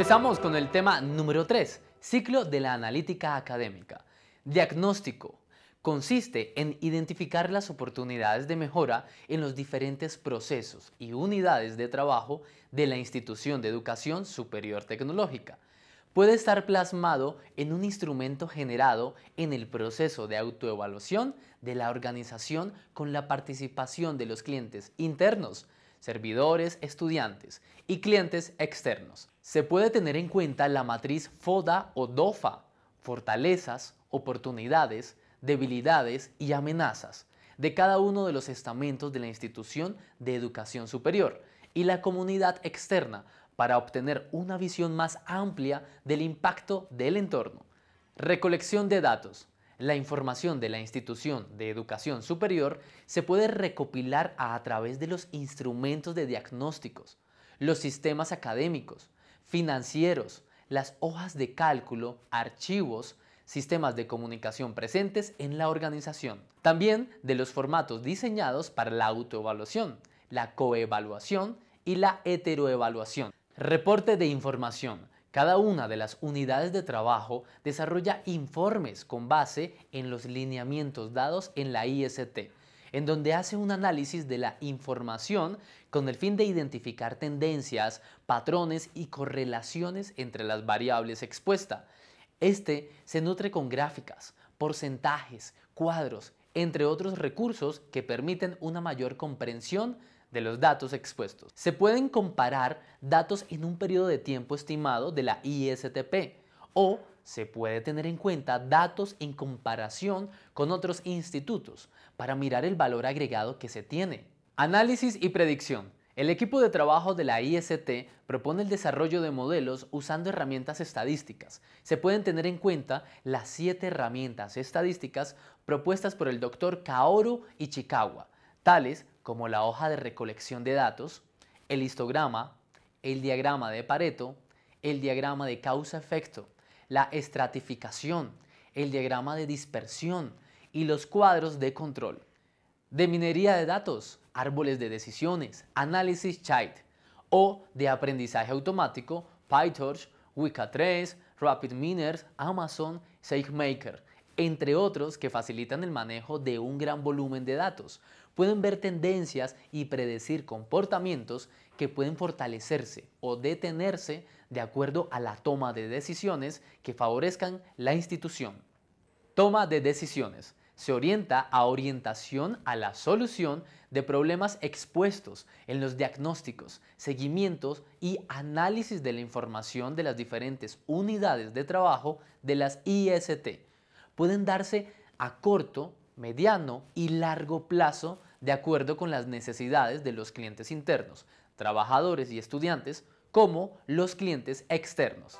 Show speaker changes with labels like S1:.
S1: Empezamos con el tema número 3, ciclo de la analítica académica. Diagnóstico. Consiste en identificar las oportunidades de mejora en los diferentes procesos y unidades de trabajo de la institución de educación superior tecnológica. Puede estar plasmado en un instrumento generado en el proceso de autoevaluación de la organización con la participación de los clientes internos, servidores, estudiantes y clientes externos. Se puede tener en cuenta la matriz FODA o DOFA, fortalezas, oportunidades, debilidades y amenazas de cada uno de los estamentos de la institución de educación superior y la comunidad externa para obtener una visión más amplia del impacto del entorno. Recolección de datos. La información de la institución de educación superior se puede recopilar a través de los instrumentos de diagnósticos, los sistemas académicos, financieros, las hojas de cálculo, archivos, sistemas de comunicación presentes en la organización. También de los formatos diseñados para la autoevaluación, la coevaluación y la heteroevaluación. Reporte de información. Cada una de las unidades de trabajo desarrolla informes con base en los lineamientos dados en la IST, en donde hace un análisis de la información con el fin de identificar tendencias, patrones y correlaciones entre las variables expuestas. Este se nutre con gráficas, porcentajes, cuadros, entre otros recursos que permiten una mayor comprensión de los datos expuestos. Se pueden comparar datos en un periodo de tiempo estimado de la ISTP o se puede tener en cuenta datos en comparación con otros institutos para mirar el valor agregado que se tiene. Análisis y predicción. El equipo de trabajo de la IST propone el desarrollo de modelos usando herramientas estadísticas. Se pueden tener en cuenta las siete herramientas estadísticas propuestas por el doctor Kaoru Ichikawa, tales como la hoja de recolección de datos, el histograma, el diagrama de Pareto, el diagrama de causa-efecto, la estratificación, el diagrama de dispersión y los cuadros de control. De minería de datos, árboles de decisiones, análisis Chait o de aprendizaje automático, PyTorch, wicca 3 Miners, Amazon, SageMaker, entre otros que facilitan el manejo de un gran volumen de datos, pueden ver tendencias y predecir comportamientos que pueden fortalecerse o detenerse de acuerdo a la toma de decisiones que favorezcan la institución. Toma de decisiones se orienta a orientación a la solución de problemas expuestos en los diagnósticos, seguimientos y análisis de la información de las diferentes unidades de trabajo de las IST. Pueden darse a corto, mediano y largo plazo de acuerdo con las necesidades de los clientes internos, trabajadores y estudiantes, como los clientes externos.